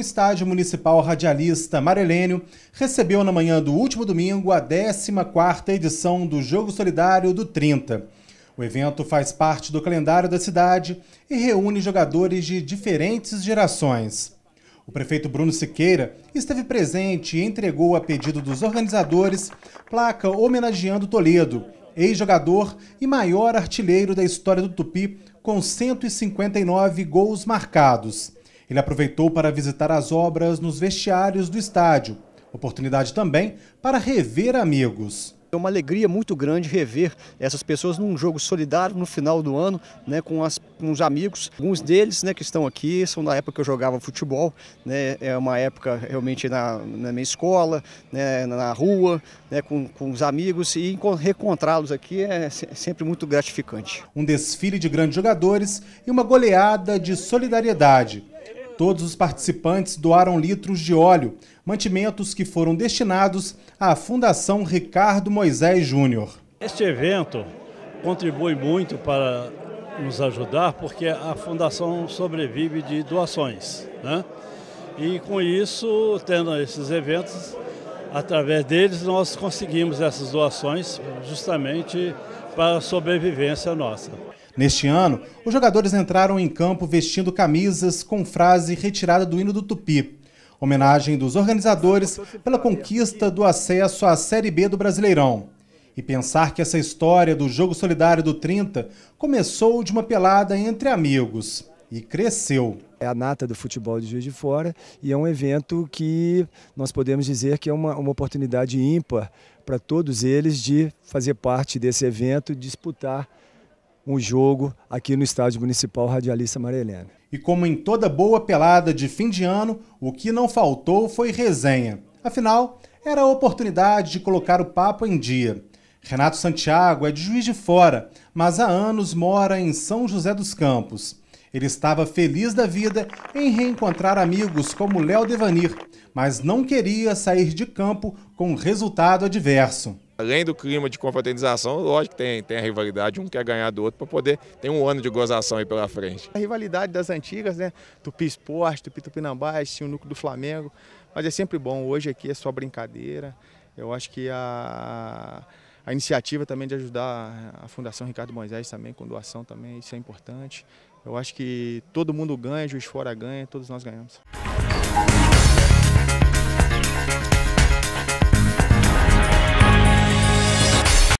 o Estádio Municipal Radialista Marelênio recebeu na manhã do último domingo a 14ª edição do Jogo Solidário do 30. O evento faz parte do calendário da cidade e reúne jogadores de diferentes gerações. O prefeito Bruno Siqueira esteve presente e entregou, a pedido dos organizadores, placa homenageando Toledo, ex-jogador e maior artilheiro da história do Tupi, com 159 gols marcados. Ele aproveitou para visitar as obras nos vestiários do estádio. Oportunidade também para rever amigos. É uma alegria muito grande rever essas pessoas num jogo solidário no final do ano, né, com, as, com os amigos. Alguns deles né, que estão aqui são da época que eu jogava futebol, né, é uma época realmente na, na minha escola, né, na rua, né, com, com os amigos e reencontrá-los aqui é sempre muito gratificante. Um desfile de grandes jogadores e uma goleada de solidariedade. Todos os participantes doaram litros de óleo, mantimentos que foram destinados à Fundação Ricardo Moisés Júnior. Este evento contribui muito para nos ajudar, porque a Fundação sobrevive de doações. Né? E com isso, tendo esses eventos, através deles nós conseguimos essas doações justamente para a sobrevivência nossa. Neste ano, os jogadores entraram em campo vestindo camisas com frase retirada do hino do Tupi. Homenagem dos organizadores pela conquista do acesso à Série B do Brasileirão. E pensar que essa história do jogo solidário do 30 começou de uma pelada entre amigos e cresceu. É a nata do futebol de Juiz de Fora e é um evento que nós podemos dizer que é uma, uma oportunidade ímpar para todos eles de fazer parte desse evento, disputar um jogo aqui no Estádio Municipal Radialista Maria E como em toda boa pelada de fim de ano, o que não faltou foi resenha. Afinal, era a oportunidade de colocar o papo em dia. Renato Santiago é de Juiz de Fora, mas há anos mora em São José dos Campos. Ele estava feliz da vida em reencontrar amigos como Léo Devanir, mas não queria sair de campo com resultado adverso. Além do clima de confraternização, lógico que tem, tem a rivalidade, um quer ganhar do outro para poder ter um ano de gozação aí pela frente. A rivalidade das antigas, né? Tupi Esporte, Tupi Tupinambás, tinha o núcleo do Flamengo, mas é sempre bom. Hoje aqui é só brincadeira. Eu acho que a, a iniciativa também de ajudar a Fundação Ricardo Moisés também, com doação também, isso é importante. Eu acho que todo mundo ganha, juiz fora ganha, todos nós ganhamos.